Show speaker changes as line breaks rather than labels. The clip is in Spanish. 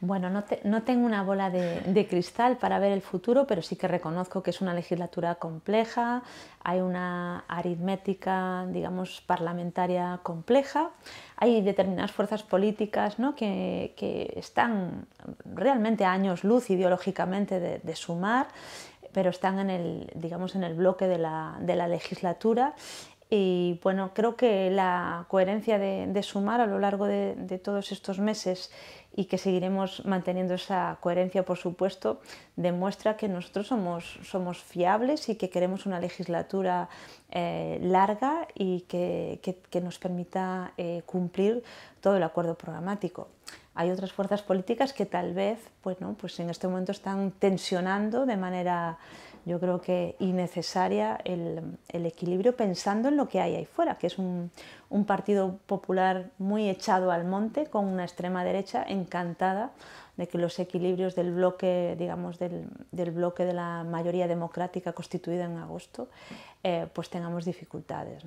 Bueno, no, no tengo una bola de, cristal para ver el futuro, pero sí que reconozco que es una legislatura compleja, hay una aritmética, digamos, parlamentaria compleja, hay determinadas fuerzas políticas que, están realmente a años luz ideológicamente de, de sumar pero están en el, digamos, en el bloque de la, de la legislatura y bueno, creo que la coherencia de, Sumar a lo largo de, todos estos meses y que seguiremos manteniendo esa coherencia, por supuesto, demuestra que nosotros somos, fiables y que queremos una legislatura eh, larga y que, nos permita eh, cumplir todo el acuerdo programático hay otras fuerzas políticas que tal vez pues, pues en este momento están tensionando de manera, yo creo que innecesaria, el, equilibrio pensando en lo que hay ahí fuera, que es un, partido popular muy echado al monte, con una extrema derecha encantada de que los equilibrios del bloque, digamos, del, bloque de la mayoría democrática constituida en agosto, eh, pues tengamos dificultades.